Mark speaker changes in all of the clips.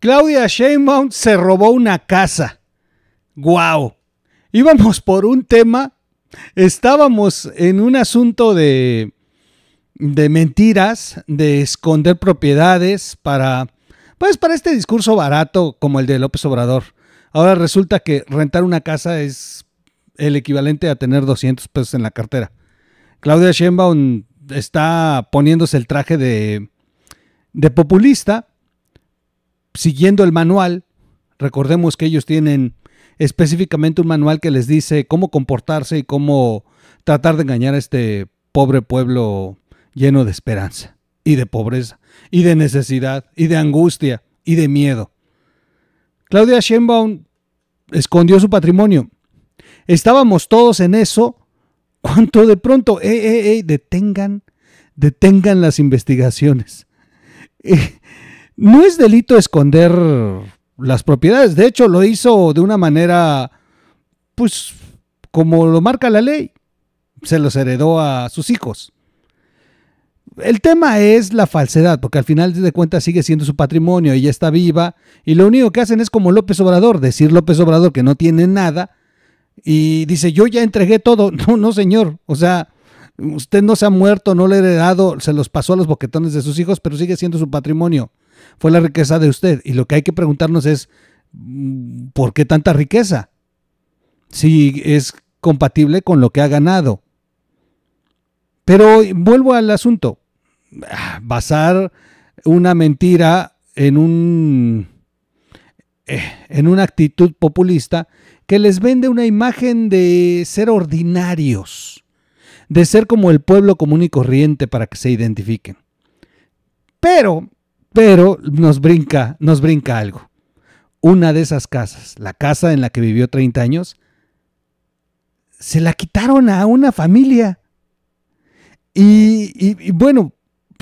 Speaker 1: Claudia Sheinbaum se robó una casa. ¡Guau! Íbamos por un tema, estábamos en un asunto de, de mentiras, de esconder propiedades para, pues para este discurso barato como el de López Obrador. Ahora resulta que rentar una casa es el equivalente a tener 200 pesos en la cartera. Claudia Sheinbaum está poniéndose el traje de, de populista siguiendo el manual, recordemos que ellos tienen específicamente un manual que les dice cómo comportarse y cómo tratar de engañar a este pobre pueblo lleno de esperanza y de pobreza y de necesidad y de angustia y de miedo. Claudia Sheinbaum escondió su patrimonio. Estábamos todos en eso cuando de pronto, detengan, detengan las investigaciones. Eh, no es delito esconder las propiedades. De hecho, lo hizo de una manera, pues, como lo marca la ley. Se los heredó a sus hijos. El tema es la falsedad, porque al final de cuentas sigue siendo su patrimonio, ella está viva, y lo único que hacen es como López Obrador, decir López Obrador que no tiene nada, y dice, yo ya entregué todo. No, no, señor, o sea, usted no se ha muerto, no le ha heredado, se los pasó a los boquetones de sus hijos, pero sigue siendo su patrimonio fue la riqueza de usted. Y lo que hay que preguntarnos es, mm, ¿por qué tanta riqueza? Si es compatible con lo que ha ganado. Pero vuelvo al asunto. Ah, basar una mentira en un eh, en una actitud populista que les vende una imagen de ser ordinarios, de ser como el pueblo común y corriente para que se identifiquen. Pero pero nos brinca, nos brinca algo. Una de esas casas, la casa en la que vivió 30 años, se la quitaron a una familia. Y, bueno,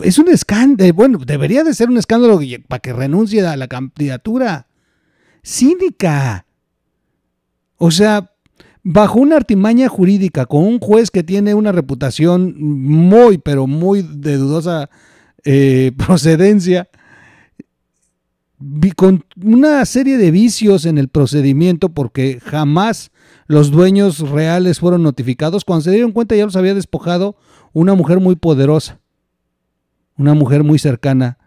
Speaker 1: es un escándalo, eh, bueno, debería de ser un escándalo para que renuncie a la candidatura. Cínica. O sea, bajo una artimaña jurídica, con un juez que tiene una reputación muy, pero muy de dudosa eh, procedencia, con una serie de vicios en el procedimiento porque jamás los dueños reales fueron notificados. Cuando se dieron cuenta ya los había despojado una mujer muy poderosa, una mujer muy cercana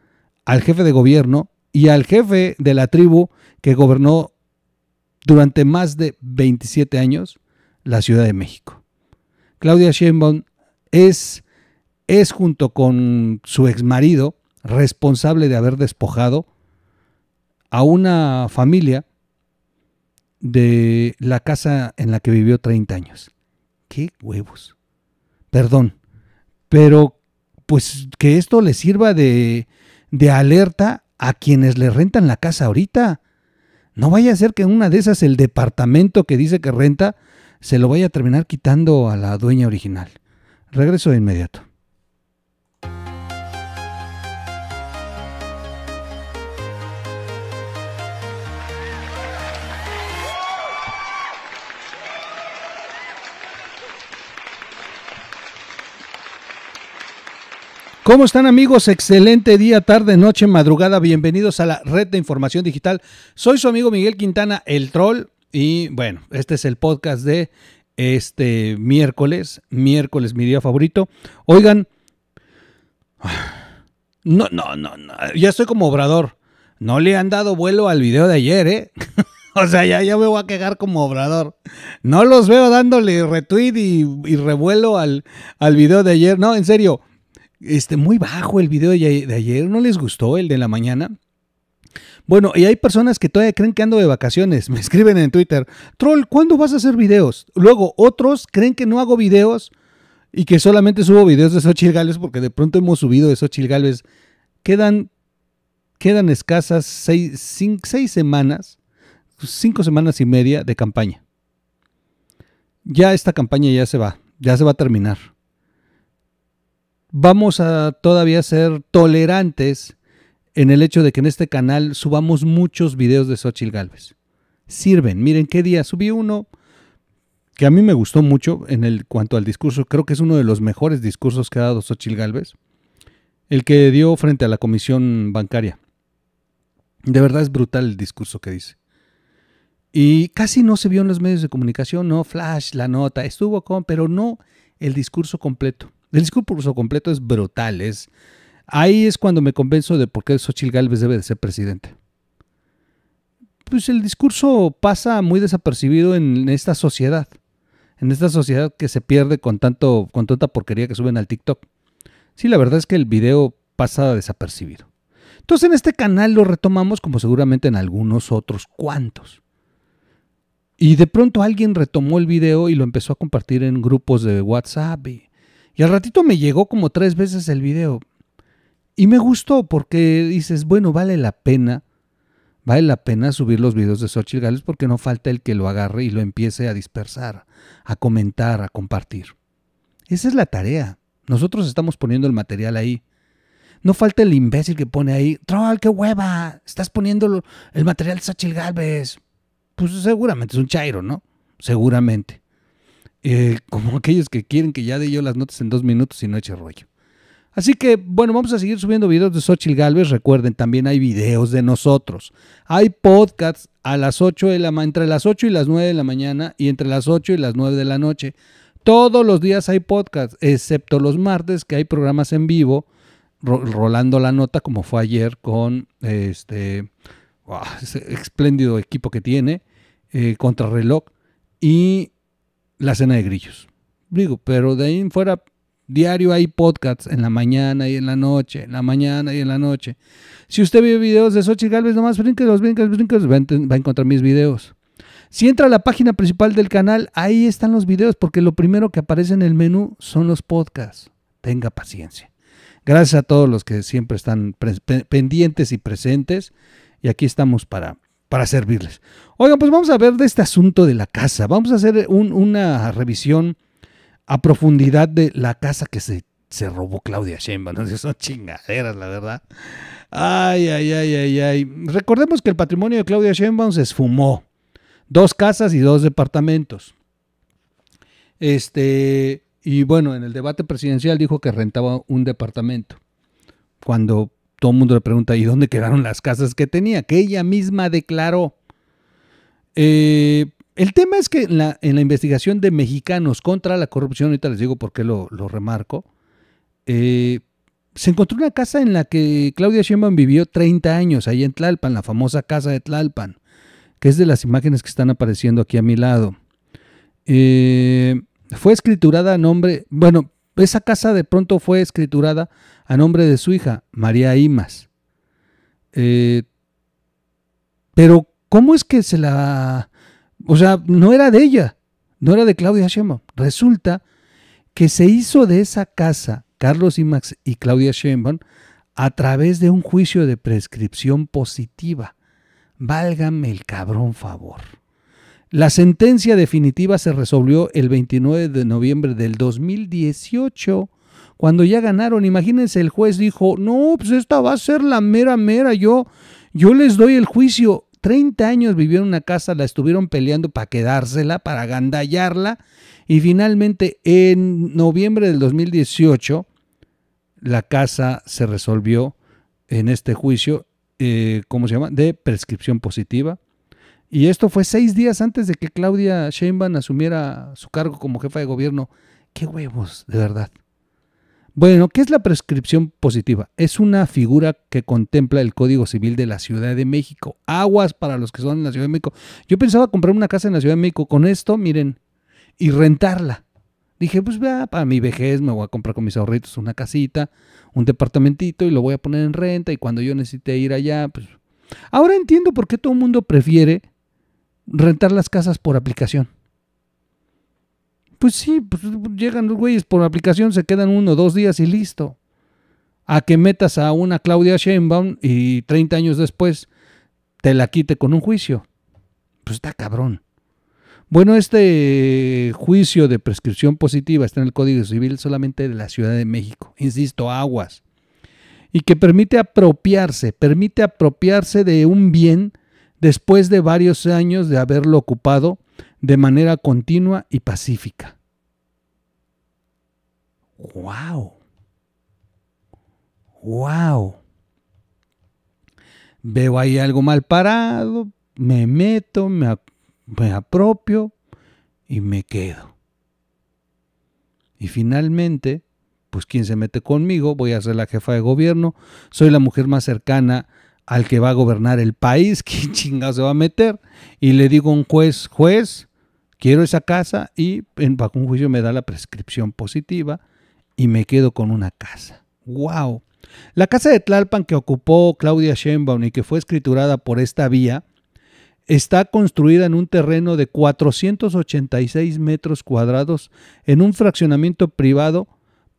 Speaker 1: al jefe de gobierno y al jefe de la tribu que gobernó durante más de 27 años la Ciudad de México. Claudia Sheinbaum es, es junto con su ex marido, responsable de haber despojado a una familia de la casa en la que vivió 30 años. ¡Qué huevos! Perdón, pero pues que esto le sirva de, de alerta a quienes le rentan la casa ahorita. No vaya a ser que en una de esas el departamento que dice que renta se lo vaya a terminar quitando a la dueña original. Regreso de inmediato. ¿Cómo están amigos? Excelente día, tarde, noche, madrugada. Bienvenidos a la red de información digital. Soy su amigo Miguel Quintana, el troll. Y bueno, este es el podcast de este miércoles. Miércoles, mi día favorito. Oigan, no, no, no, no. Ya estoy como obrador. No le han dado vuelo al video de ayer, ¿eh? O sea, ya, ya, me voy a quejar como obrador. No los veo dándole retweet y, revuelo al, al, video de ayer. No, en serio este, muy bajo el video de ayer, no les gustó el de la mañana. Bueno, y hay personas que todavía creen que ando de vacaciones. Me escriben en Twitter, Troll, ¿cuándo vas a hacer videos? Luego, otros creen que no hago videos y que solamente subo videos de esos gales porque de pronto hemos subido de Xochitl Quedan, quedan escasas seis semanas, cinco semanas y media de campaña. Ya esta campaña ya se va, ya se va a terminar vamos a todavía ser tolerantes en el hecho de que en este canal subamos muchos videos de Xochitl Galvez. Sirven. Miren qué día subí uno que a mí me gustó mucho en el cuanto al discurso, creo que es uno de los mejores discursos que ha dado Xochitl Galvez, el que dio frente a la Comisión Bancaria. De verdad es brutal el discurso que dice. Y casi no se vio en los medios de comunicación, no flash, la nota, estuvo con, pero no el discurso completo. El discurso completo es brutal. ahí es cuando me convenzo de por qué Xochitl Gálvez debe de ser presidente. Pues el discurso pasa muy desapercibido en esta sociedad. En esta sociedad que se pierde con, tanto, con tanta porquería que suben al TikTok. Sí, la verdad es que el video pasa desapercibido. Entonces en este canal lo retomamos como seguramente en algunos otros cuantos. Y de pronto alguien retomó el video y lo empezó a compartir en grupos de WhatsApp. Y y al ratito me llegó como tres veces el video. Y me gustó porque dices, bueno, vale la pena, vale la pena subir los videos de Xochitl Galvez porque no falta el que lo agarre y lo empiece a dispersar, a comentar, a compartir. Esa es la tarea. Nosotros estamos poniendo el material ahí. No falta el imbécil que pone ahí, troll, qué hueva, estás poniendo el material de Xochitl Galvez. Pues seguramente es un chairo, ¿no? Seguramente. Eh, como aquellos que quieren que ya dé yo las notas en dos minutos y no eche rollo. Así que, bueno, vamos a seguir subiendo videos de Xochitl Galvez. Recuerden, también hay videos de nosotros. Hay podcasts a las 8 de la entre las 8 y las 9 de la mañana y entre las 8 y las 9 de la noche. Todos los días hay podcasts, excepto los martes que hay programas en vivo, rolando la nota como fue ayer con este, espléndido equipo que tiene, eh, Contrarreloj y la cena de grillos. Digo, pero de ahí en fuera, diario hay podcasts en la mañana y en la noche, en la mañana y en la noche. Si usted ve videos de Xochitl Galvez, nomás brinques, los brinques, va a encontrar mis videos. Si entra a la página principal del canal, ahí están los videos, porque lo primero que aparece en el menú son los podcasts. Tenga paciencia. Gracias a todos los que siempre están pendientes y presentes. Y aquí estamos para para servirles. Oigan, pues vamos a ver de este asunto de la casa. Vamos a hacer una revisión a profundidad de la casa que se, robó Claudia Sheinbaum. ¿no? Son chingaderas, la verdad. Ay, ay, ay, ay, ay. Recordemos que el patrimonio de Claudia Sheinbaum se esfumó. Dos casas y dos departamentos. Este, y bueno, en el debate presidencial dijo que rentaba un departamento. Cuando todo el mundo le pregunta, ¿y dónde quedaron las casas que tenía? Que ella misma declaró. Eh, el tema es que en la, investigación de mexicanos contra la corrupción, ahorita les digo por qué lo, remarco, eh, se encontró una casa en la que Claudia Sheinbaum vivió 30 años, ahí en Tlalpan, la famosa casa de Tlalpan, que es de las imágenes que están apareciendo aquí a mi lado. Eh, fue escriturada a nombre, bueno, esa casa de pronto fue escriturada a nombre de su hija, María Imas. Eh, pero, ¿cómo es que se la... O sea, no era de ella, no era de Claudia Sheinbaum. Resulta que se hizo de esa casa, Carlos Imax y Claudia Sheinbaum, a través de un juicio de prescripción positiva. Válgame el cabrón favor. La sentencia definitiva se resolvió el 29 de noviembre del 2018, cuando ya ganaron. Imagínense, el juez dijo, no, pues esta va a ser la mera mera, yo, yo les doy el juicio. 30 años vivieron en una casa, la estuvieron peleando para quedársela, para agandallarla. Y finalmente, en noviembre del 2018, la casa se resolvió en este juicio, eh, ¿cómo se llama?, de prescripción positiva y esto fue seis días antes de que Claudia Sheinbaum asumiera su cargo como jefa de gobierno. ¡Qué huevos, de verdad! Bueno, ¿qué es la prescripción positiva? Es una figura que contempla el Código Civil de la Ciudad de México. Aguas para los que son en la Ciudad de México. Yo pensaba comprar una casa en la Ciudad de México con esto, miren, y rentarla. Dije, pues va para mi vejez me voy a comprar con mis ahorritos una casita, un departamentito y lo voy a poner en renta y cuando yo necesite ir allá, pues... Ahora entiendo por qué todo el mundo prefiere rentar las casas por aplicación. Pues sí, pues, llegan los güeyes por aplicación, se quedan uno, dos días y listo. A que metas a una Claudia Sheinbaum y 30 años después te la quite con un juicio. Pues está cabrón. Bueno, este juicio de prescripción positiva está en el Código Civil solamente de la Ciudad de México. Insisto, aguas. Y que permite apropiarse, permite apropiarse de un bien después de varios años de haberlo ocupado de manera continua y pacífica. ¡Wow! ¡Wow! Veo ahí algo mal parado, me meto, me, me apropio y me quedo. Y finalmente, pues quien se mete conmigo, voy a ser la jefa de gobierno, soy la mujer más cercana al que va a gobernar el país, ¿qué chingado se va a meter? Y le digo a un juez, juez, quiero esa casa y en, bajo un juicio me da la prescripción positiva y me quedo con una casa. ¡Wow! La casa de Tlalpan que ocupó Claudia Sheinbaum y que fue escriturada por esta vía está construida en un terreno de 486 metros cuadrados en un fraccionamiento privado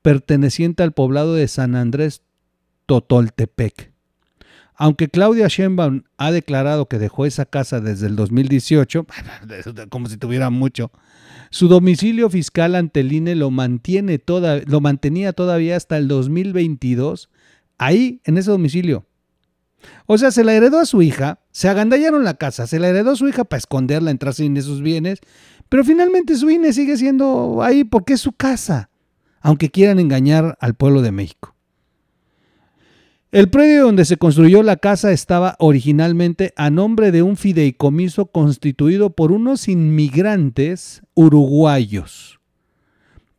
Speaker 1: perteneciente al poblado de San Andrés Totoltepec. Aunque Claudia Sheinbaum ha declarado que dejó esa casa desde el 2018, como si tuviera mucho, su domicilio fiscal ante el INE lo, mantiene toda, lo mantenía todavía hasta el 2022, ahí, en ese domicilio. O sea, se la heredó a su hija, se agandallaron la casa, se la heredó a su hija para esconderla, entrar sin esos bienes, pero finalmente su INE sigue siendo ahí porque es su casa, aunque quieran engañar al pueblo de México. El predio donde se construyó la casa estaba originalmente a nombre de un fideicomiso constituido por unos inmigrantes uruguayos.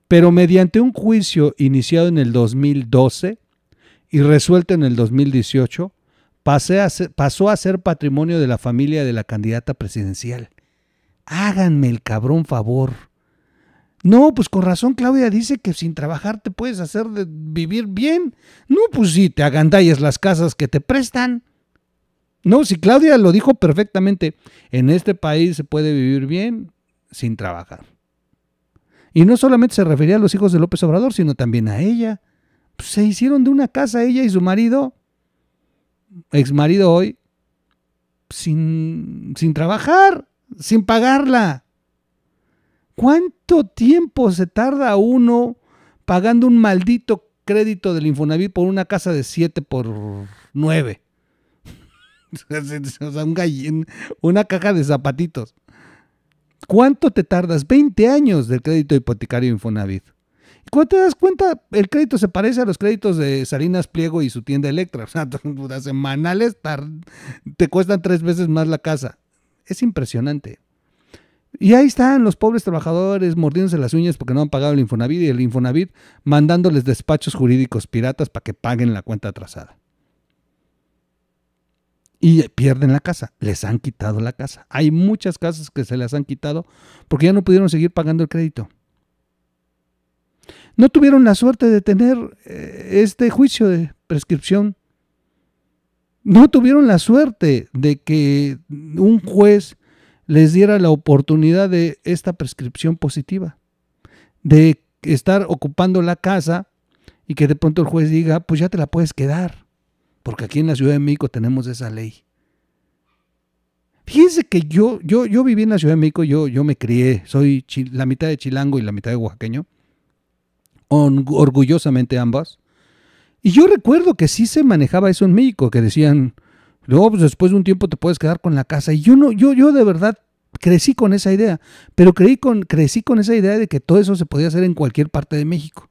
Speaker 1: Pero mediante un juicio iniciado en el 2012 y resuelto en el 2018, pasó a ser patrimonio de la familia de la candidata presidencial. Háganme el cabrón favor. No, pues con razón Claudia dice que sin trabajar te puedes hacer de vivir bien. No, pues sí, te agandalles las casas que te prestan. No, si Claudia lo dijo perfectamente, en este país se puede vivir bien sin trabajar. Y no solamente se refería a los hijos de López Obrador, sino también a ella. Pues, se hicieron de una casa ella y su marido, ex marido hoy, sin, sin trabajar, sin pagarla. ¿Cuánto tiempo se tarda uno pagando un maldito crédito del Infonavit por una casa de 7 por 9? o sea, una caja de zapatitos. ¿Cuánto te tardas? 20 años del crédito hipotecario Infonavit. Y cuando te das cuenta, el crédito se parece a los créditos de Salinas Pliego y su tienda Electra. O sea, semanales te cuestan tres veces más la casa. Es impresionante. Y ahí están los pobres trabajadores mordiéndose las uñas porque no han pagado el Infonavit y el Infonavit mandándoles despachos jurídicos piratas para que paguen la cuenta atrasada. Y pierden la casa, les han quitado la casa. Hay muchas casas que se las han quitado porque ya no pudieron seguir pagando el crédito. No tuvieron la suerte de tener eh, este juicio de prescripción. No tuvieron la suerte de que un juez les diera la oportunidad de esta prescripción positiva, de estar ocupando la casa y que de pronto el juez diga, pues ya te la puedes quedar, porque aquí en la Ciudad de México tenemos esa ley. Fíjense que yo, yo, yo viví en la Ciudad de México, yo, yo me crié, soy la mitad de chilango y la mitad de oaxaqueño, orgullosamente ambas. Y yo recuerdo que sí se manejaba eso en México, que decían, Luego, pues, después de un tiempo te puedes quedar con la casa. Y yo no, yo, yo de verdad crecí con esa idea, pero creí con, crecí con esa idea de que todo eso se podía hacer en cualquier parte de México.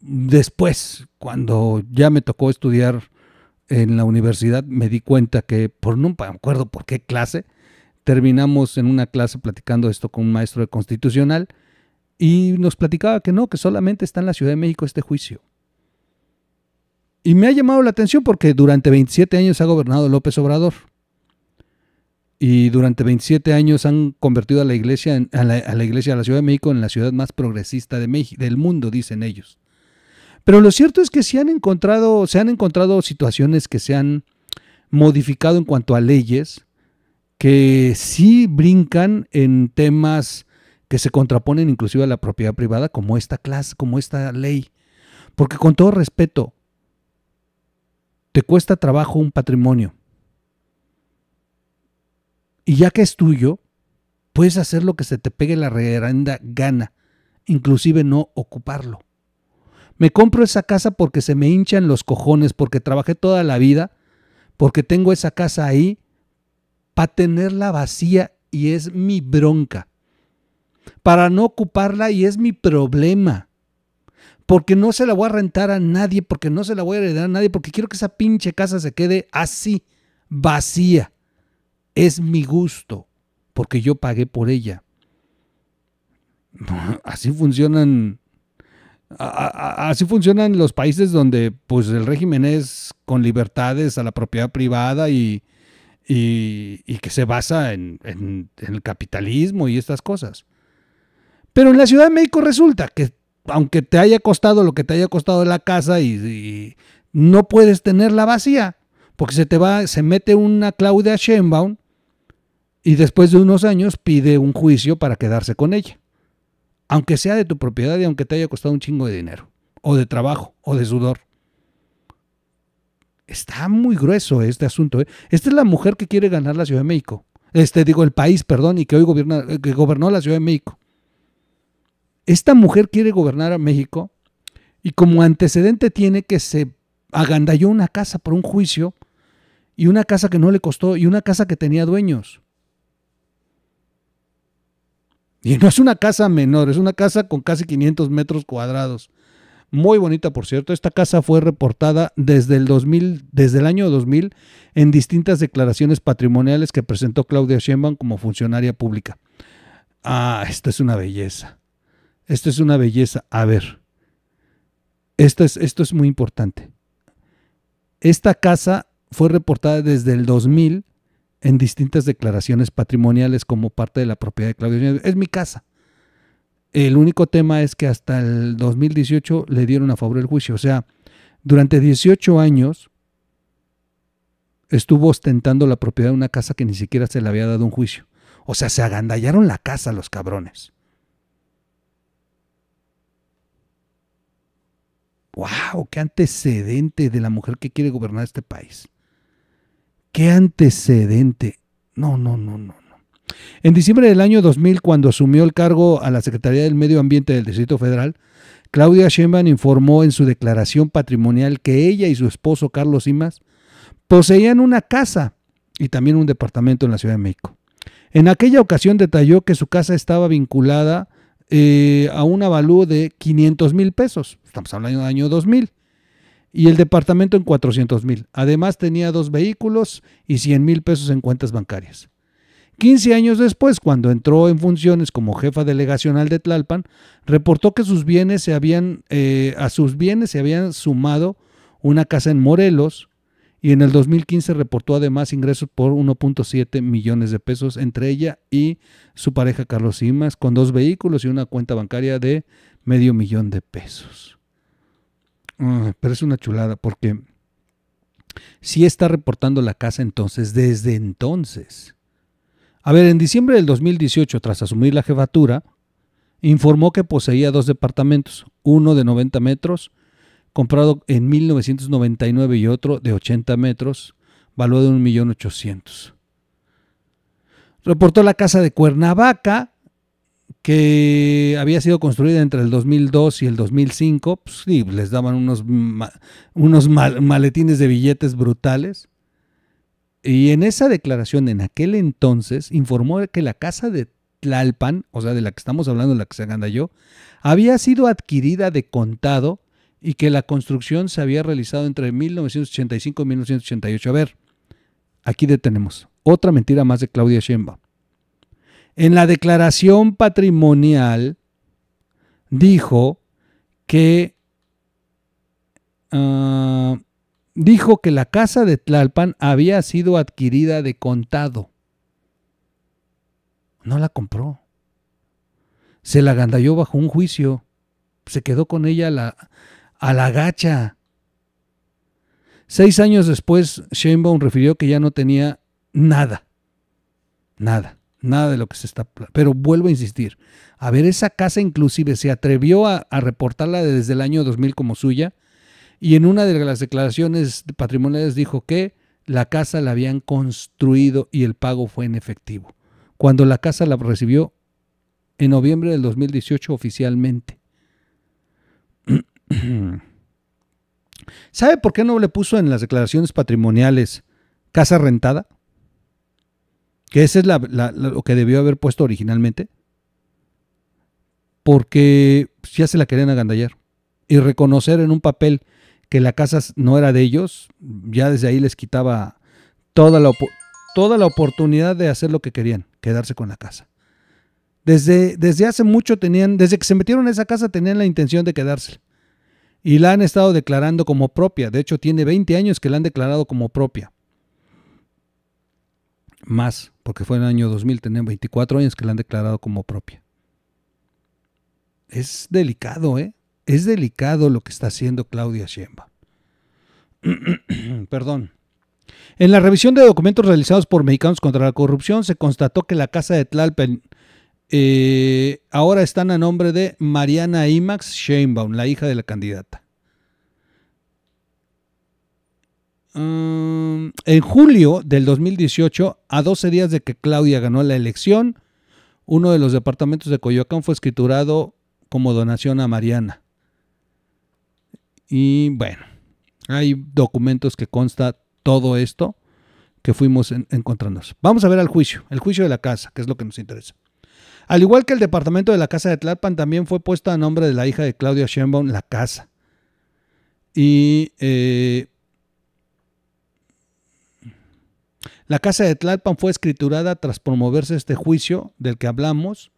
Speaker 1: Después, cuando ya me tocó estudiar en la universidad, me di cuenta que, por no me acuerdo por qué clase, terminamos en una clase platicando esto con un maestro de constitucional y nos platicaba que no, que solamente está en la Ciudad de México este juicio. Y me ha llamado la atención porque durante 27 años ha gobernado López Obrador. Y durante 27 años han convertido a la iglesia, a, la, iglesia de la Ciudad de México en la ciudad más progresista del mundo, dicen ellos. Pero lo cierto es que se han encontrado, se han encontrado situaciones que se han modificado en cuanto a leyes que sí brincan en temas que se contraponen inclusive a la propiedad privada, como esta clase, como esta ley. Porque con todo respeto, te cuesta trabajo un patrimonio. Y ya que es tuyo, puedes hacer lo que se te pegue la reverenda gana, inclusive no ocuparlo. Me compro esa casa porque se me hinchan los cojones, porque trabajé toda la vida, porque tengo esa casa ahí, para tenerla vacía y es mi bronca. Para no ocuparla y es mi problema porque no se la voy a rentar a nadie, porque no se la voy a heredar a nadie, porque quiero que esa pinche casa se quede así, vacía. Es mi gusto, porque yo pagué por ella. Así funcionan. así funcionan los países donde pues el régimen es con libertades a la propiedad privada y, que se basa en el capitalismo y estas cosas. Pero en la Ciudad de México resulta que aunque te haya costado lo que te haya costado la casa y, no puedes tenerla vacía, porque se te va, se mete una Claudia Sheinbaum y después de unos años pide un juicio para quedarse con ella, aunque sea de tu propiedad y aunque te haya costado un chingo de dinero, o de trabajo, o de sudor. Está muy grueso este asunto. ¿eh? Esta es la mujer que quiere ganar la Ciudad de México. Este, digo, el país, perdón, y que hoy gobierna, eh, que gobernó la Ciudad de México. Esta mujer quiere gobernar a México y como antecedente tiene que se agandalló una casa por un juicio y una casa que no le costó y una casa que tenía dueños. Y no es una casa menor, es una casa con casi 500 metros cuadrados. Muy bonita, por cierto. Esta casa fue reportada desde el, 2000, desde el año 2000 en distintas declaraciones patrimoniales que presentó Claudia Sheinbaum como funcionaria pública. Ah, esta es una belleza. Esto es una belleza. A ver, esto es, esto es muy importante. Esta casa fue reportada desde el 2000 en distintas declaraciones patrimoniales como parte de la propiedad de Claudio. Es mi casa. El único tema es que hasta el 2018 le dieron a favor el juicio. O sea, durante 18 años estuvo ostentando la propiedad de una casa que ni siquiera se le había dado un juicio. O sea, se agandallaron la casa los cabrones. ¡Wow! ¡Qué antecedente de la mujer que quiere gobernar este país! ¡Qué antecedente! No, no, no, no. En diciembre del año 2000, cuando asumió el cargo a la Secretaría del Medio Ambiente del Distrito Federal, Claudia Sheinbaum informó en su declaración patrimonial que ella y su esposo Carlos Simas, poseían una casa y también un departamento en la Ciudad de México. En aquella ocasión detalló que su casa estaba vinculada eh, a un avalúo de 500 mil pesos. Estamos hablando del año 2000. Y el departamento en 400 mil. Además tenía dos vehículos y 100 mil pesos en cuentas bancarias. 15 años después, cuando entró en funciones como jefa delegacional de Tlalpan, reportó que sus bienes se habían, eh, a sus bienes se habían sumado una casa en Morelos, y en el 2015 reportó además ingresos por 1.7 millones de pesos entre ella y su pareja Carlos Simas, con dos vehículos y una cuenta bancaria de medio millón de pesos. pero es una chulada porque si está reportando la casa entonces, desde entonces. A ver, en diciembre del 2018, tras asumir la jefatura, informó que poseía dos departamentos, uno de 90 metros, comprado en 1999 y otro de 80 metros, valor de 1.800.000. Reportó la casa de Cuernavaca, que había sido construida entre el 2002 y el 2005, y pues les daban unos, unos maletines de billetes brutales. Y en esa declaración, en aquel entonces, informó que la casa de Tlalpan, o sea, de la que estamos hablando, la que se yo, había sido adquirida de contado y que la construcción se había realizado entre 1985 y 1988. A ver, aquí detenemos. Otra mentira más de Claudia Sheinbaum. En la declaración patrimonial dijo que ah, dijo que la casa de Tlalpan había sido adquirida de contado. No la compró. Se la gandalló bajo un juicio. Se quedó con ella la, a la gacha. Seis años después, Sheinbaum refirió que ya no tenía nada, nada, nada de lo que se está... Pero vuelvo a insistir, a ver, esa casa inclusive se atrevió a, a reportarla desde el año 2000 como suya y en una de las declaraciones patrimoniales dijo que la casa la habían construido y el pago fue en efectivo. Cuando la casa la recibió en noviembre del 2018 oficialmente. ¿Sabe por qué no le puso en las declaraciones patrimoniales casa rentada? Que ese es lo que debió haber puesto originalmente. Porque ya se la querían agandallar. Y reconocer en un papel que la casa no era de ellos, ya desde ahí les quitaba toda la, oportunidad de hacer lo que querían, quedarse con la casa. Desde, desde hace mucho tenían, desde que se metieron en esa casa tenían la intención de quedársela y la han estado declarando como propia. De hecho, tiene 20 años que la han declarado como propia. Más, porque fue en el año 2000, tenían 24 años que la han declarado como propia. Es delicado, ¿eh? Es delicado lo que está haciendo Claudia Sheinbaum. Perdón. En la revisión de documentos realizados por mexicanos contra la corrupción se constató que la casa de Tlalpan eh, ahora están a nombre de Mariana Imax Sheinbaum, la hija de la candidata. Mm, en julio del 2018, a 12 días de que Claudia ganó la elección, uno de los departamentos de Coyoacán fue escriturado como donación a Mariana. Y bueno, hay documentos que consta todo esto que fuimos encontrando. Vamos a ver al juicio, el juicio de la casa, que es lo que nos interesa. Al igual que el departamento de la casa de Tlalpan, también fue puesto a nombre de la hija de Claudia Sheinbaum, la casa. Y eh, la casa de Tlalpan fue escriturada tras promoverse este juicio del que hablamos.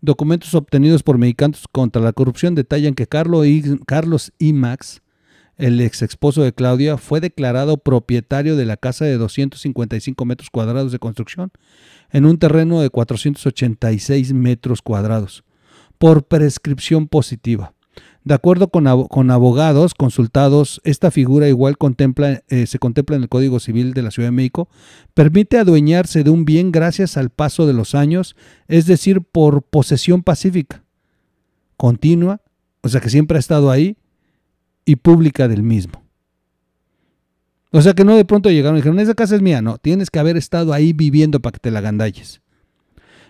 Speaker 1: Documentos obtenidos por medicantes contra la corrupción detallan que Carlos y, Carlos el ex esposo de Claudia, fue declarado propietario de la casa de 255 metros cuadrados de construcción en un terreno de 486 metros cuadrados por prescripción positiva. De acuerdo con, abogados consultados, esta figura igual contempla, eh, se contempla en el Código Civil de la Ciudad de México, permite adueñarse de un bien gracias al paso de los años, es decir, por posesión pacífica, continua, o sea que siempre ha estado ahí, y pública del mismo. O sea que no de pronto llegaron y dijeron, esa casa es mía, no, tienes que haber estado ahí viviendo para que te la gandalles.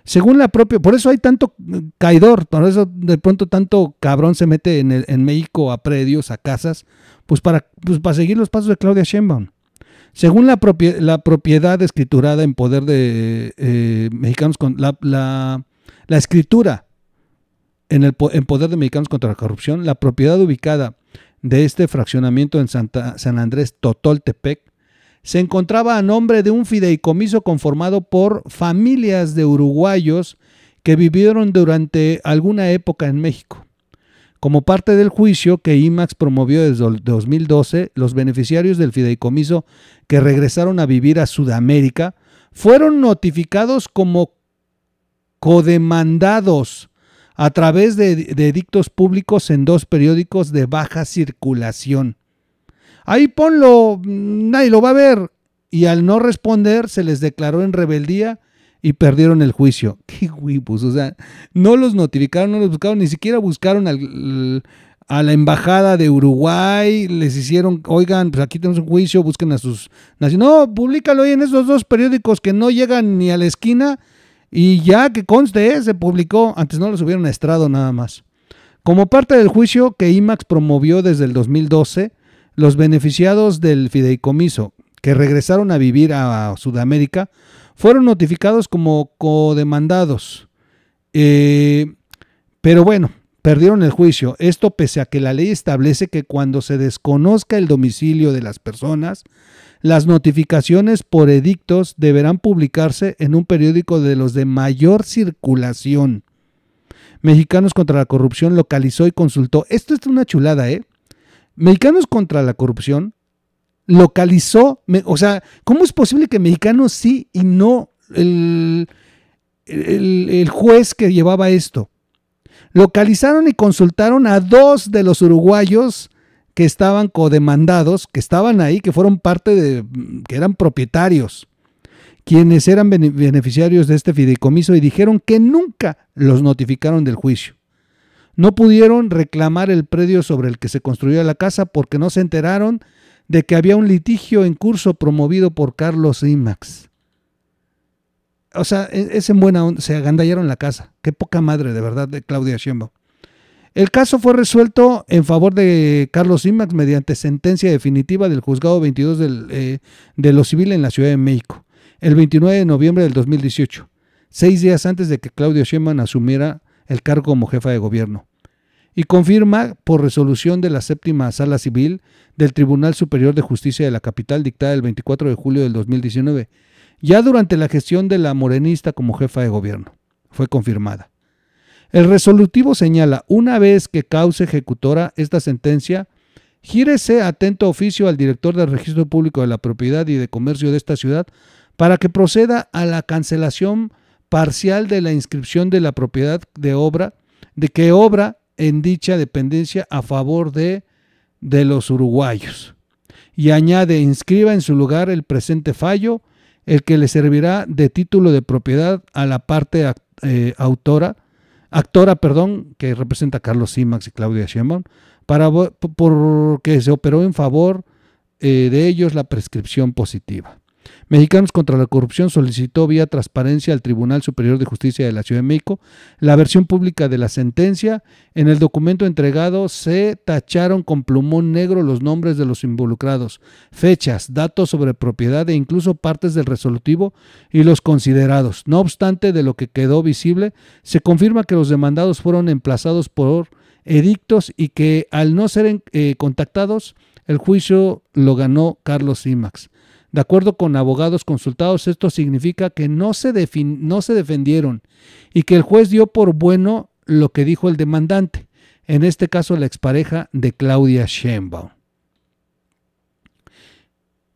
Speaker 1: Según la propia, por eso hay tanto caidor, por eso de pronto tanto cabrón se mete en, en México a predios, a casas, pues para, pues para seguir los pasos de Claudia Sheinbaum. Según la, propiedad, la propiedad escriturada en poder de eh, mexicanos, con, la, la, escritura en, el, en poder de mexicanos contra la corrupción, la propiedad ubicada de este fraccionamiento en Santa, San Andrés Totoltepec se encontraba a nombre de un fideicomiso conformado por familias de uruguayos que vivieron durante alguna época en México. Como parte del juicio que IMAX promovió desde 2012, los beneficiarios del fideicomiso que regresaron a vivir a Sudamérica fueron notificados como codemandados a través de, edictos públicos en dos periódicos de baja circulación. Ahí ponlo, nadie lo va a ver. Y al no responder se les declaró en rebeldía y perdieron el juicio. Qué pues, o sea, no los notificaron, no los buscaron, ni siquiera buscaron a la embajada de Uruguay, les hicieron, oigan, pues aquí tenemos un juicio, busquen a sus No, públicalo ahí en esos dos periódicos que no llegan ni a la esquina y ya que conste, se publicó, antes no lo subieron a estrado nada más. Como parte del juicio que IMAX promovió desde el 2012, los beneficiados del fideicomiso que regresaron a vivir a Sudamérica fueron notificados como codemandados. Eh, pero bueno, perdieron el juicio. Esto pese a que la ley establece que cuando se desconozca el domicilio de las personas, las notificaciones por edictos deberán publicarse en un periódico de los de mayor circulación. Mexicanos contra la corrupción localizó y consultó. Esto es una chulada, ¿eh? Mexicanos contra la corrupción localizó, o sea, ¿cómo es posible que mexicanos sí y no el juez que llevaba esto? Localizaron y consultaron a dos de los uruguayos que estaban codemandados, que estaban ahí, que fueron parte de, que eran propietarios, quienes eran beneficiarios de este fideicomiso y dijeron que nunca los notificaron del juicio. No pudieron reclamar el predio sobre el que se construyó la casa porque no se enteraron de que había un litigio en curso promovido por Carlos Imax. O sea, e-, es en buena onda, se agandallaron la casa. Qué poca madre, de verdad, de Claudia Sheinbaum. El caso fue resuelto en favor de Carlos Simax mediante sentencia definitiva del juzgado 22 eh, de lo civil en la Ciudad de México, el 29 de noviembre del 2018, seis días antes de que Claudio Sheinbaum asumiera el cargo como jefa de gobierno, y confirma por resolución de la séptima sala civil del Tribunal Superior de Justicia de la capital dictada el 24 de julio del 2019, ya durante la gestión de la morenista como jefa de gobierno. Fue confirmada. El resolutivo señala, una vez que cause ejecutora esta sentencia, gírese atento oficio al director del Registro Público de la Propiedad y de Comercio de esta ciudad para que proceda a la cancelación parcial de la inscripción de la propiedad de obra, de que obra en dicha dependencia a favor de, de los uruguayos. Y añade, inscriba en su lugar el presente fallo, el que le servirá de título de propiedad a la parte eh, autora actora, perdón, que representa a Carlos Simax y Claudia Sheinbaum, para porque se operó en favor eh, de ellos la prescripción positiva. Mexicanos contra la Corrupción solicitó vía transparencia al Tribunal Superior de Justicia de la Ciudad de México la versión pública de la sentencia. En el documento entregado se tacharon con plumón negro los nombres de los involucrados, fechas, datos sobre propiedad e incluso partes del resolutivo y los considerados. No obstante de lo que quedó visible, se confirma que los demandados fueron emplazados por edictos y que al no ser eh, contactados, el juicio lo ganó Carlos Simax. De acuerdo con abogados consultados, esto significa que no se, no se defendieron y que el juez dio por bueno lo que dijo el demandante, en este caso la expareja de Claudia Sheinbaum.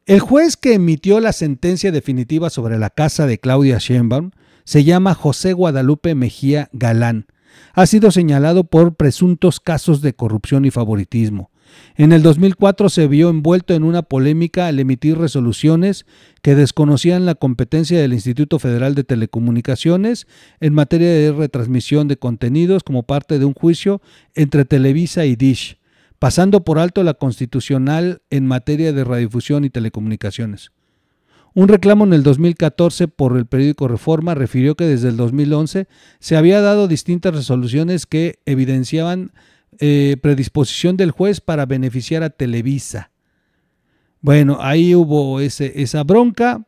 Speaker 1: El juez que emitió la sentencia definitiva sobre la casa de Claudia Sheinbaum se llama José Guadalupe Mejía Galán. Ha sido señalado por presuntos casos de corrupción y favoritismo. En el 2004 se vio envuelto en una polémica al emitir resoluciones que desconocían la competencia del Instituto Federal de Telecomunicaciones en materia de retransmisión de contenidos como parte de un juicio entre Televisa y Dish, pasando por alto la constitucional en materia de radiodifusión y telecomunicaciones. Un reclamo en el 2014 por el periódico Reforma refirió que desde el 2011 se había dado distintas resoluciones que evidenciaban eh, predisposición del juez para beneficiar a Televisa. Bueno, ahí hubo esa bronca.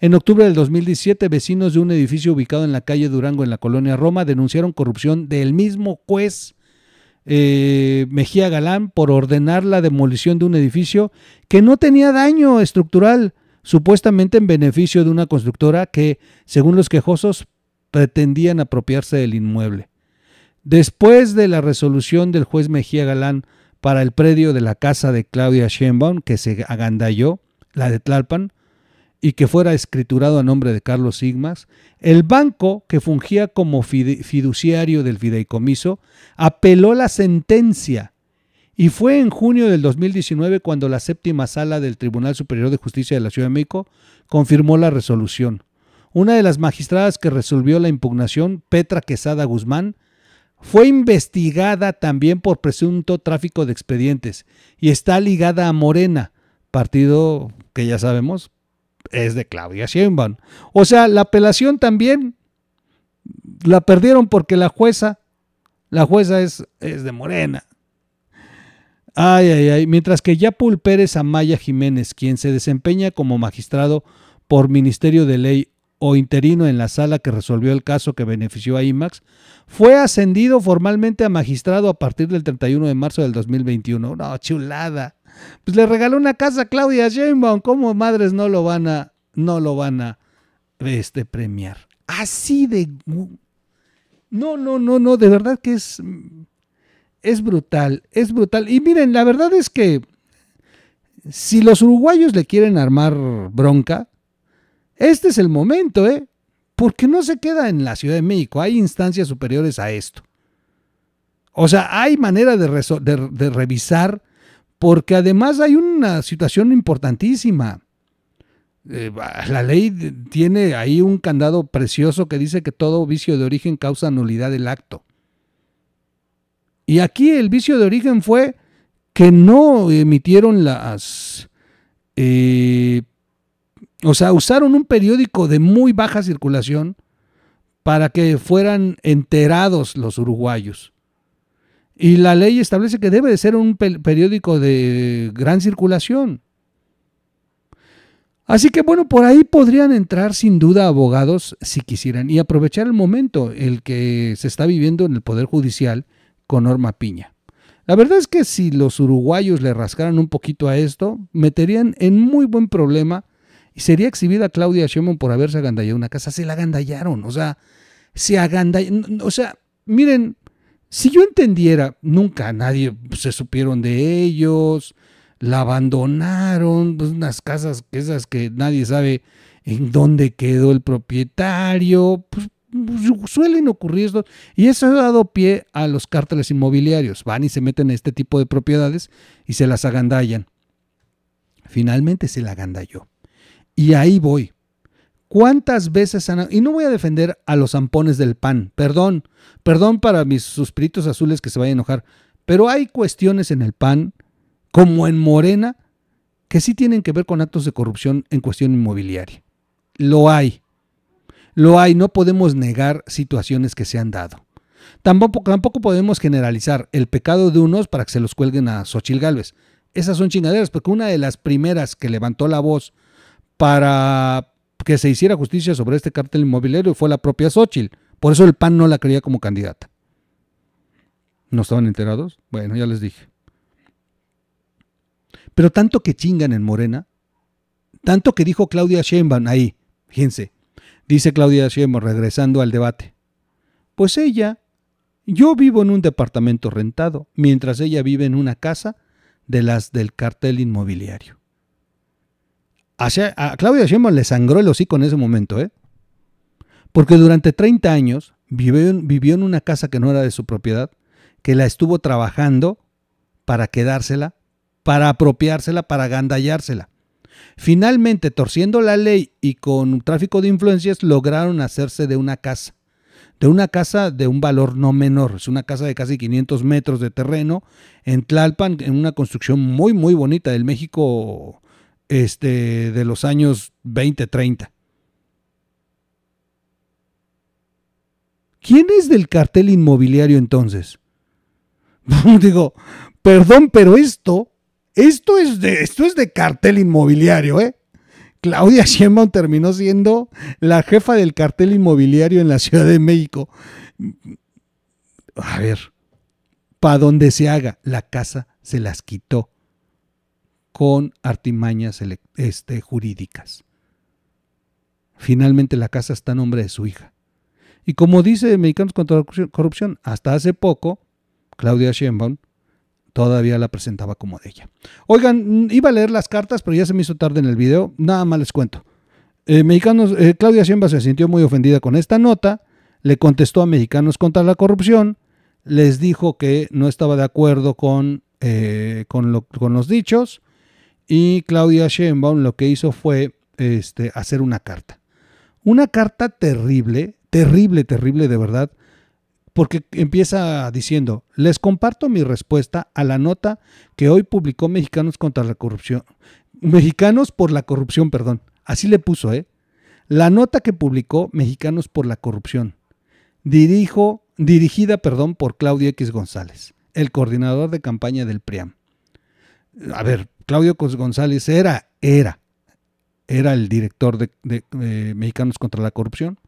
Speaker 1: En octubre del 2017, vecinos de un edificio ubicado en la calle Durango, en la colonia Roma, denunciaron corrupción del mismo juez eh, Mejía Galán por ordenar la demolición de un edificio que no tenía daño estructural, supuestamente en beneficio de una constructora que, según los quejosos, pretendían apropiarse del inmueble. Después de la resolución del juez Mejía Galán para el predio de la casa de Claudia Sheinbaum, que se agandalló, la de Tlalpan, y que fuera escriturado a nombre de Carlos Sigmas, el banco, que fungía como fiduciario del fideicomiso, apeló la sentencia y fue en junio del 2019 cuando la séptima sala del Tribunal Superior de Justicia de la Ciudad de México confirmó la resolución. Una de las magistradas que resolvió la impugnación, Petra Quesada Guzmán, fue investigada también por presunto tráfico de expedientes y está ligada a Morena, partido que ya sabemos es de Claudia Sheinbaum. O sea, la apelación también la perdieron porque la jueza, la jueza es, es de Morena. Ay, ay, ay. Mientras que ya Pérez Amaya Jiménez, quien se desempeña como magistrado por Ministerio de Ley o interino en la sala que resolvió el caso que benefició a IMAX, fue ascendido formalmente a magistrado a partir del 31 de marzo del 2021. No, chulada. Pues le regaló una casa a Claudia Sheinbaum. ¿Cómo madres no lo van a, no lo van a este, premiar? Así de... No, no, no, no, de verdad que es... Es brutal, es brutal. Y miren, la verdad es que si los uruguayos le quieren armar bronca, este es el momento, ¿eh? Porque no se queda en la Ciudad de México, hay instancias superiores a esto. O sea, hay manera de, revisar, porque además hay una situación importantísima. Eh, la ley tiene ahí un candado precioso que dice que todo vicio de origen causa nulidad del acto. Y aquí el vicio de origen fue que no emitieron las eh, o sea, usaron un periódico de muy baja circulación para que fueran enterados los uruguayos. Y la ley establece que debe de ser un periódico de gran circulación. Así que bueno, por ahí podrían entrar sin duda abogados si quisieran y aprovechar el momento, el que se está viviendo en el Poder Judicial con Norma Piña. La verdad es que si los uruguayos le rascaran un poquito a esto, meterían en muy buen problema y sería exhibida Claudia Sheinbaum por haberse agandallado una casa. Se la agandallaron, o sea, se agandallaron. O sea, miren, si yo entendiera, nunca nadie se supieron de ellos, la abandonaron, pues unas casas esas que nadie sabe en dónde quedó el propietario, pues, pues suelen ocurrir esto y eso ha dado pie a los cárteles inmobiliarios. Van y se meten en este tipo de propiedades y se las agandallan. Finalmente se la agandalló. Y ahí voy. ¿Cuántas veces han... Y no voy a defender a los zampones del PAN, perdón, perdón para mis suspiritos azules que se vayan a enojar, pero hay cuestiones en el PAN, como en Morena, que sí tienen que ver con actos de corrupción en cuestión inmobiliaria. Lo hay. Lo hay, no podemos negar situaciones que se han dado. Tampoco, tampoco podemos generalizar el pecado de unos para que se los cuelguen a Xochil Gálvez. Esas son chingaderas, porque una de las primeras que levantó la voz para que se hiciera justicia sobre este cartel inmobiliario fue la propia Xochitl. Por eso el PAN no la creía como candidata. ¿No estaban enterados? Bueno, ya les dije. Pero tanto que chingan en Morena, tanto que dijo Claudia Sheinbaum ahí, fíjense, dice Claudia Sheinbaum regresando al debate. Pues ella, yo vivo en un departamento rentado, mientras ella vive en una casa de las del cartel inmobiliario. A, le sangró el hocico en ese momento, ¿eh? Porque durante 30 años vivió, vivió en una casa que no era de su propiedad, que la estuvo trabajando para quedársela, para apropiársela, para agandallársela. Finalmente, torciendo la ley y con tráfico de influencias, lograron hacerse de una casa. De una casa de un valor no menor. Es una casa de casi 500 metros de terreno en Tlalpan, en una construcción muy, muy bonita del México este, de los años 20, 30. ¿Quién es del cartel inmobiliario entonces? Digo, perdón, pero esto, esto es de, esto es de cartel inmobiliario, ¿eh? Claudia Sheinbaum terminó siendo la jefa del cartel inmobiliario en la Ciudad de México. A ver, para donde se haga, la casa se las quitó con artimañas este, jurídicas. Finalmente la casa está a nombre de su hija. Y como dice Mexicanos contra la Corrupción, hasta hace poco, Claudia Sheinbaum todavía la presentaba como de ella. Oigan, mm, iba a leer las cartas, pero ya se me hizo tarde en el video, nada más les cuento. Eh, mexicanos, eh, Claudia Sheinbaum se sintió muy ofendida con esta nota, le contestó a Mexicanos contra la Corrupción, les dijo que no estaba de acuerdo con, eh, con los dichos, y Claudia Sheinbaum lo que hizo fue este, hacer una carta. Una carta terrible, terrible, terrible de verdad, porque empieza diciendo, les comparto mi respuesta a la nota que hoy publicó Mexicanos contra la corrupción. Mexicanos por la corrupción, perdón. Así le puso, ¿eh? La nota que publicó Mexicanos por la corrupción. Dirijo, dirigida, perdón, por Claudia X González, el coordinador de campaña del PRIAM. A ver, Claudio González era, era, era el director de, Mexicanos contra la Corrupción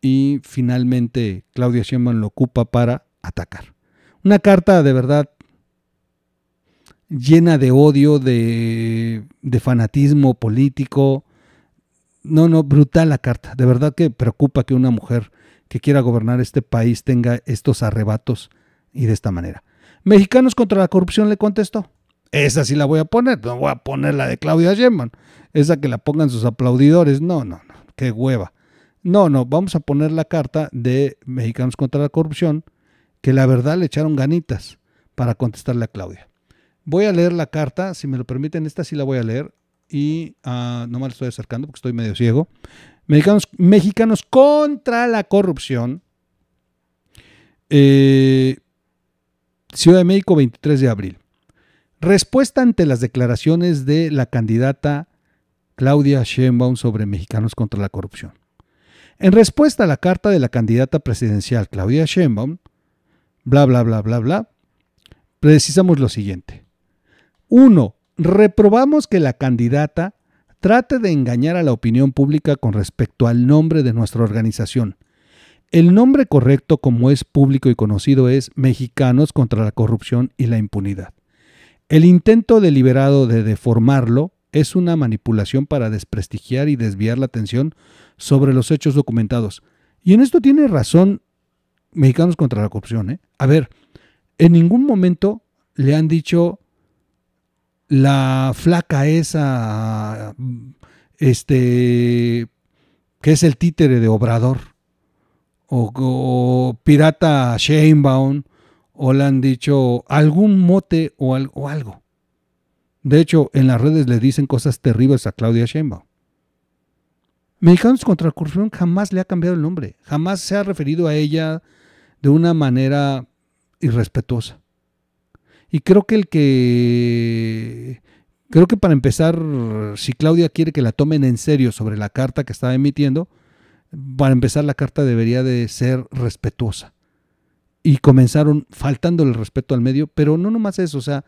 Speaker 1: y finalmente Claudia Sheinbaum lo ocupa para atacar. Una carta de verdad llena de odio, de fanatismo político. No, no, brutal la carta. De verdad que preocupa que una mujer que quiera gobernar este país tenga estos arrebatos y de esta manera. Mexicanos contra la corrupción le contestó. Esa sí la voy a poner, no voy a poner la de Claudia Sheinbaum. Esa que la pongan sus aplaudidores. No, no, no, qué hueva. No, no, vamos a poner la carta de Mexicanos contra la Corrupción, que la verdad le echaron ganitas para contestarle a Claudia. Voy a leer la carta, si me lo permiten, esta sí la voy a leer y ah, no me la estoy acercando porque estoy medio ciego. Mexicanos, mexicanos contra la corrupción. Eh, Ciudad de México, 23 de abril. Respuesta ante las declaraciones de la candidata Claudia Sheinbaum sobre mexicanos contra la corrupción. En respuesta a la carta de la candidata presidencial Claudia Sheinbaum, bla, bla, bla, bla, bla, precisamos lo siguiente. uno, Reprobamos que la candidata trate de engañar a la opinión pública con respecto al nombre de nuestra organización. El nombre correcto, como es público y conocido, es Mexicanos contra la Corrupción y la Impunidad. El intento deliberado de deformarlo es una manipulación para desprestigiar y desviar la atención sobre los hechos documentados. Y en esto tiene razón Mexicanos contra la Corrupción. ¿eh? A ver, en ningún momento le han dicho la flaca esa, este, que es el títere de Obrador, o, pirata Sheinbaum, o le han dicho algún mote o, algo. De hecho, en las redes le dicen cosas terribles a Claudia Sheinbaum. Mexicanos contra la Corrupción jamás le ha cambiado el nombre, jamás se ha referido a ella de una manera irrespetuosa. Y creo que el que... Creo que para empezar, si Claudia quiere que la tomen en serio sobre la carta que estaba emitiendo, para empezar la carta debería de ser respetuosa y comenzaron faltando el respeto al medio, pero no nomás eso, o sea,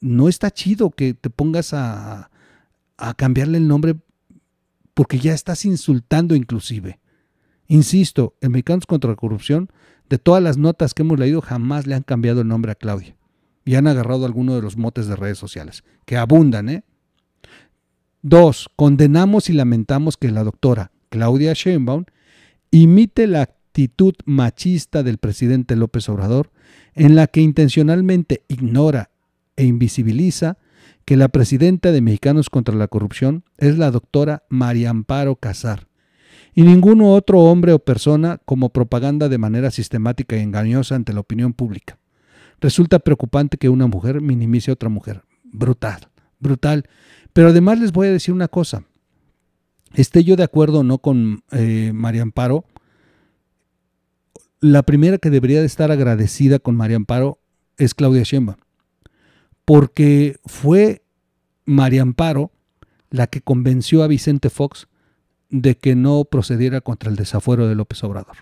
Speaker 1: no está chido que te pongas a, cambiarle el nombre porque ya estás insultando inclusive. Insisto, en Mexicanos contra la Corrupción, de todas las notas que hemos leído, jamás le han cambiado el nombre a Claudia. Y han agarrado alguno de los motes de redes sociales, que abundan, ¿eh? Dos, condenamos y lamentamos que la doctora Claudia Sheinbaum imite la actitud machista del presidente López Obrador, en la que intencionalmente ignora e invisibiliza que la presidenta de Mexicanos contra la Corrupción es la doctora María Amparo Casar, y ninguno otro hombre o persona como propaganda de manera sistemática y engañosa ante la opinión pública. Resulta preocupante que una mujer minimice a otra mujer. Brutal, brutal. Pero además les voy a decir una cosa. Esté yo de acuerdo o no con eh, María Amparo, la primera que debería de estar agradecida con María Amparo es Claudia Sheinbaum, porque fue María Amparo la que convenció a Vicente Fox de que no procediera contra el desafuero de López Obrador.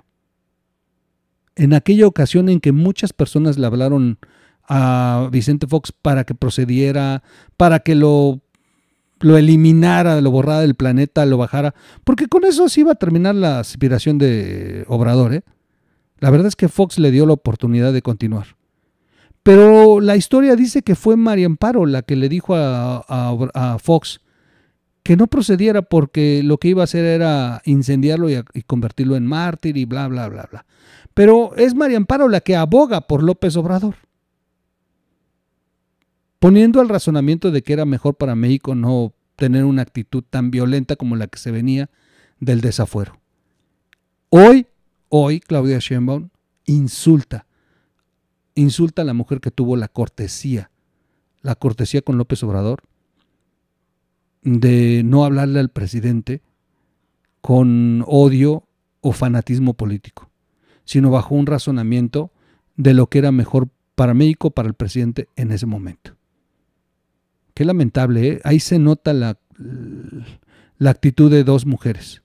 Speaker 1: En aquella ocasión en que muchas personas le hablaron a Vicente Fox para que procediera, para que lo, lo eliminara, lo borrara del planeta, lo bajara, porque con eso se iba a terminar la aspiración de Obrador, ¿eh? La verdad es que Fox le dio la oportunidad de continuar. Pero la historia dice que fue María Amparo la que le dijo a, Fox que no procediera porque lo que iba a hacer era incendiarlo y, convertirlo en mártir y bla, bla, bla, bla. Pero es María Amparo la que aboga por López Obrador, poniendo al razonamiento de que era mejor para México no tener una actitud tan violenta como la que se venía del desafuero. Hoy Hoy Claudia Sheinbaum insulta, insulta a la mujer que tuvo la cortesía, la cortesía con López Obrador, de no hablarle al presidente con odio o fanatismo político, sino bajo un razonamiento de lo que era mejor para México, para el presidente en ese momento. Qué lamentable, ¿eh? ahí se nota la, la actitud de dos mujeres.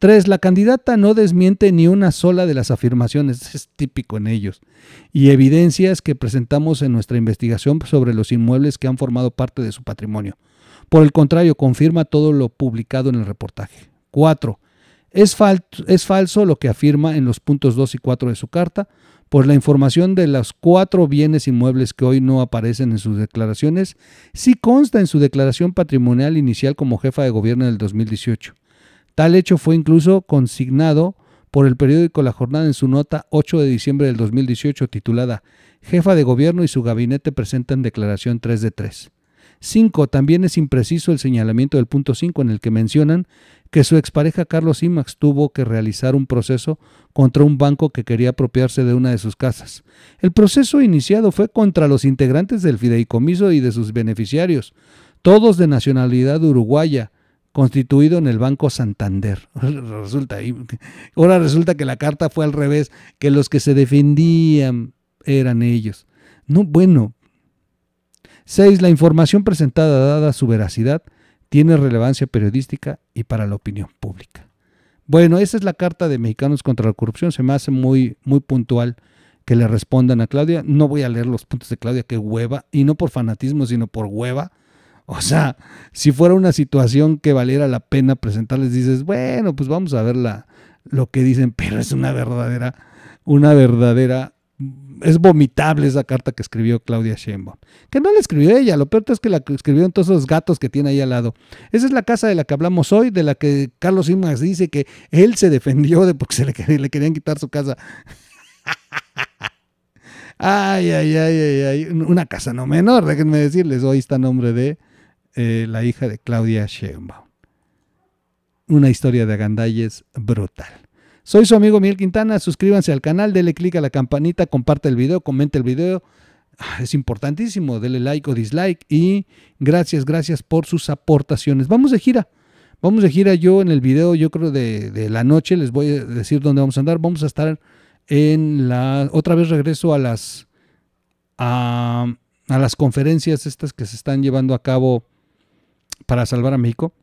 Speaker 1: Tres, la candidata no desmiente ni una sola de las afirmaciones, es típico en ellos, y evidencias que presentamos en nuestra investigación sobre los inmuebles que han formado parte de su patrimonio. Por el contrario, confirma todo lo publicado en el reportaje. 4. es, falso lo que afirma en los puntos 2 y 4 de su carta, por la información de los cuatro bienes inmuebles que hoy no aparecen en sus declaraciones sí consta en su declaración patrimonial inicial como jefa de gobierno del 2018. Tal hecho fue incluso consignado por el periódico La Jornada en su nota 8 de diciembre del 2018 titulada Jefa de Gobierno y su gabinete presentan declaración 3 de 3. 5. También es impreciso el señalamiento del punto 5 en el que mencionan que su expareja Carlos Imax tuvo que realizar un proceso contra un banco que quería apropiarse de una de sus casas. El proceso iniciado fue contra los integrantes del fideicomiso y de sus beneficiarios, todos de nacionalidad uruguaya, constituido en el Banco Santander. Resulta, ahora resulta que la carta fue al revés, que los que se defendían eran ellos. No, bueno. 6. La información presentada, dada su veracidad, tiene relevancia periodística y para la opinión pública. Bueno, esa es la carta de Mexicanos contra la Corrupción. Se me hace muy, muy puntual que le respondan a Claudia. No voy a leer los puntos de Claudia, que hueva, y no por fanatismo, sino por hueva. O sea, si fuera una situación que valiera la pena presentarles, dices, bueno, pues vamos a ver lo que dicen, pero es una verdadera, una verdadera, es vomitable esa carta que escribió Claudia Sheinbaum. Que no la escribió ella, lo peor es que la escribieron todos esos gatos que tiene ahí al lado. Esa es la casa de la que hablamos hoy, de la que Carlos Simas dice que él se defendió de porque se le, le querían quitar su casa. Ay, ay, ay, ay, ay. Una casa no menor, déjenme decirles, hoy está nombre de eh, la hija de Claudia Sheinbaum. Una historia de agandalles brutal. Soy su amigo Miguel Quintana, suscríbanse al canal, denle click a la campanita, comparte el video, comente el video. Ah, es importantísimo, denle like o dislike y gracias, gracias por sus aportaciones. Vamos de gira. Vamos de gira yo en el video, yo creo de, la noche, les voy a decir dónde vamos a andar. Vamos a estar en la... Otra vez regreso a las... A, a las conferencias estas que se están llevando a cabo para salvar a México,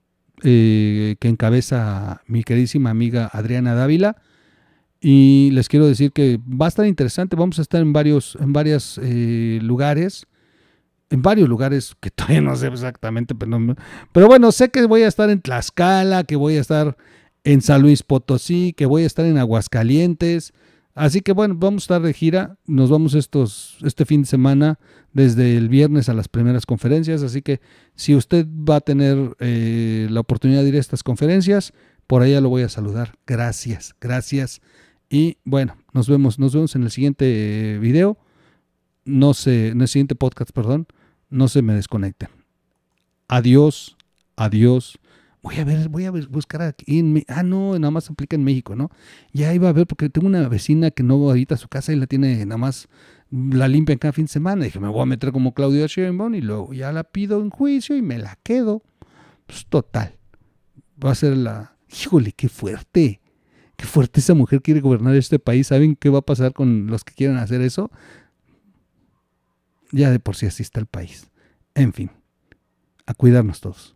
Speaker 1: eh, que encabeza mi queridísima amiga Adriana Dávila. Y les quiero decir que va a estar interesante, vamos a estar en varios en varios eh, lugares, en varios lugares que todavía no sé exactamente, pero, pues, pero bueno, sé que voy a estar en Tlaxcala, que voy a estar en San Luis Potosí, que voy a estar en Aguascalientes, Así que bueno, vamos a estar de gira, nos vamos estos, este fin de semana desde el viernes a las primeras conferencias, así que si usted va a tener eh, la oportunidad de ir a estas conferencias, por allá lo voy a saludar. Gracias, gracias. Y bueno, nos vemos, nos vemos en el siguiente eh, video, no se, en el siguiente podcast, perdón, no se me desconecten. Adiós, adiós voy a ver, voy a buscar aquí. En ah, no, nada más aplica en México, ¿no? Ya iba a ver, porque tengo una vecina que no habita su casa y la tiene nada más, mm, la limpia cada fin de semana. dije, me voy a meter como Claudia Sheinbaum y luego ya la pido en juicio y me la quedo. Pues total. Va a ser la. Híjole, qué fuerte. Qué fuerte esa mujer quiere gobernar este país. ¿Saben qué va a pasar con los que quieren hacer eso? Ya de por sí así está el país. En fin, a cuidarnos todos.